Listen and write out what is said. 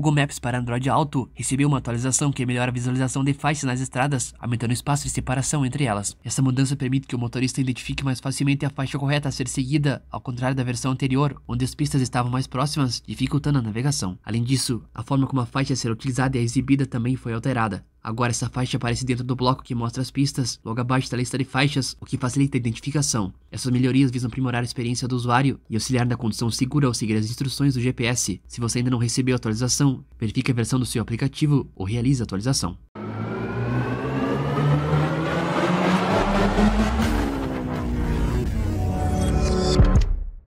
Google Maps para Android Auto recebeu uma atualização que melhora a visualização de faixas nas estradas, aumentando o espaço de separação entre elas. Essa mudança permite que o motorista identifique mais facilmente a faixa correta a ser seguida, ao contrário da versão anterior, onde as pistas estavam mais próximas, dificultando a navegação. Além disso, a forma como a faixa será utilizada e exibida também foi alterada. Agora essa faixa aparece dentro do bloco que mostra as pistas, logo abaixo da lista de faixas, o que facilita a identificação. Essas melhorias visam aprimorar a experiência do usuário e auxiliar na condução segura ao seguir as instruções do GPS. Se você ainda não recebeu a atualização, verifique a versão do seu aplicativo ou realize a atualização.